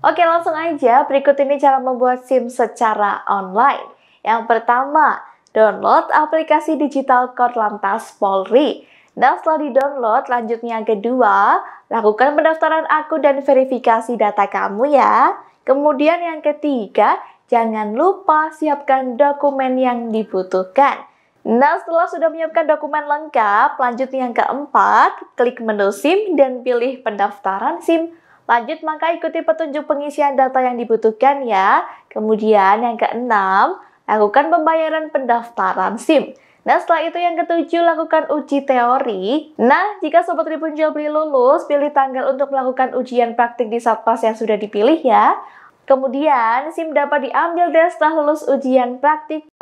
Oke, langsung aja. Berikut ini cara membuat SIM secara online. Yang pertama, download aplikasi digital Lantas Polri. Nah, setelah di-download, lanjutnya kedua, lakukan pendaftaran aku dan verifikasi data kamu ya. Kemudian yang ketiga, jangan lupa siapkan dokumen yang dibutuhkan. Nah, setelah sudah menyiapkan dokumen lengkap, lanjut yang keempat, klik menu SIM dan pilih pendaftaran SIM Lanjut maka ikuti petunjuk pengisian data yang dibutuhkan ya. Kemudian yang keenam, lakukan pembayaran pendaftaran SIM. Nah, setelah itu yang ketujuh, lakukan uji teori. Nah, jika Sobat Tribun Jabri lulus, pilih tanggal untuk melakukan ujian praktik di Satpas yang sudah dipilih ya. Kemudian, SIM dapat diambil deh setelah lulus ujian praktik.